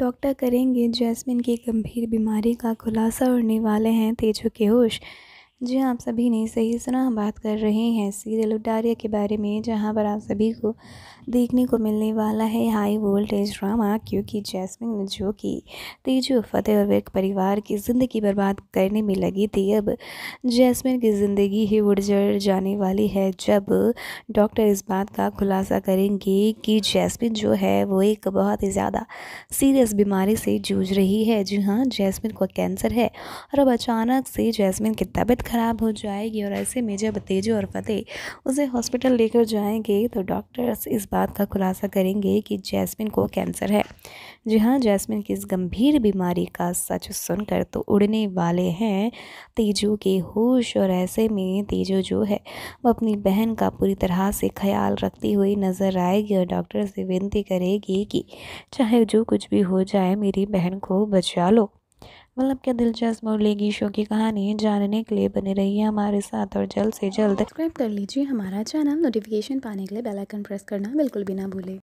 doctor करेंगे jasmine की गंभीर बीमारी का खुलासा उड़ने वाले हैं तेजू के होश जी हाँ आप सभी ने सही सुना हम बात कर रहे हैं सीरियल उडारिया के बारे में जहाँ पर आप सभी को देखने को मिलने वाला है हाई वोल्टेज ड्रामा क्योंकि जैसमिन जो कि तेजू फतेह और एक परिवार की ज़िंदगी बर्बाद करने में लगी थी अब जैसमिन की ज़िंदगी ही उड़जड़ जाने वाली है जब डॉक्टर इस बात का खुलासा करेंगे कि जैसमिन जो है वो एक बहुत ही ज़्यादा सीरियस बीमारी से जूझ रही है जी हाँ जैसमिन को कैंसर है और अब अचानक से जैसमिन की तबीयत ख़राब हो जाएगी और ऐसे में जब तेजो और फतेह उसे हॉस्पिटल लेकर जाएंगे तो डॉक्टर्स इस बात का खुलासा करेंगे कि जैस्मिन को कैंसर है जी हाँ जैस्मिन की इस गंभीर बीमारी का सच सुनकर तो उड़ने वाले हैं तेजू के होश और ऐसे में तेजो जो है वो अपनी बहन का पूरी तरह से ख्याल रखती हुई नज़र आएगी और डॉक्टर से विनती करेगी कि चाहे जो कुछ भी हो जाए मेरी बहन को बचा लो मतलब क्या दिलचस्प और लेगी शो की कहानी जानने के लिए बने रहिए हमारे साथ और जल्द से जल्द सब्सक्राइब कर लीजिए हमारा चैनल नोटिफिकेशन पाने के लिए बेलाइकन प्रेस करना बिल्कुल भी ना भूलें